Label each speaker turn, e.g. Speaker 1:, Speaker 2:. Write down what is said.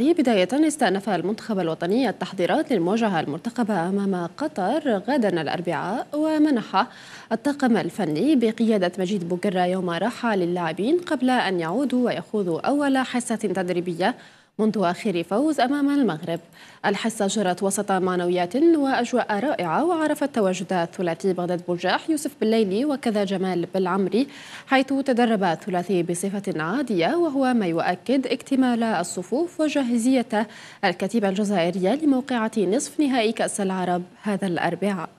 Speaker 1: طيب، بداية استأنف المنتخب الوطني التحضيرات للمواجهة المرتقبة أمام قطر غدا الأربعاء ومنح الطاقم الفني بقيادة مجيد بوكرا يوم راحة للاعبين قبل أن يعودوا ويخوضوا أول حصة تدريبية منذ آخر فوز أمام المغرب الحصة جرت وسط معنويات وأجواء رائعة وعرفت تواجد ثلاثي بغداد بنجاح يوسف بالليلي وكذا جمال بالعمري حيث تدرب الثلاثي بصفة عادية وهو ما يؤكد اكتمال الصفوف وجاهزية الكتيبة الجزائرية لموقعة نصف نهائي كأس العرب هذا الأربعاء